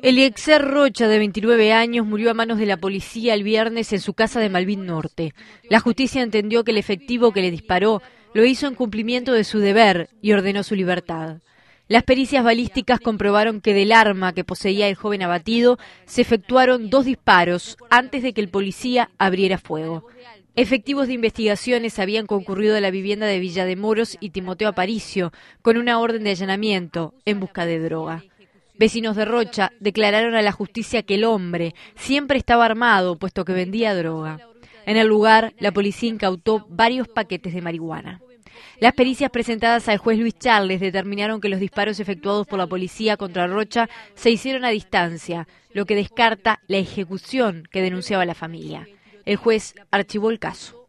El Rocha, de 29 años, murió a manos de la policía el viernes en su casa de Malvin Norte. La justicia entendió que el efectivo que le disparó lo hizo en cumplimiento de su deber y ordenó su libertad. Las pericias balísticas comprobaron que del arma que poseía el joven abatido se efectuaron dos disparos antes de que el policía abriera fuego. Efectivos de investigaciones habían concurrido a la vivienda de Villa de Moros y Timoteo Aparicio con una orden de allanamiento en busca de droga. Vecinos de Rocha declararon a la justicia que el hombre siempre estaba armado, puesto que vendía droga. En el lugar, la policía incautó varios paquetes de marihuana. Las pericias presentadas al juez Luis Charles determinaron que los disparos efectuados por la policía contra Rocha se hicieron a distancia, lo que descarta la ejecución que denunciaba la familia. El juez archivó el caso.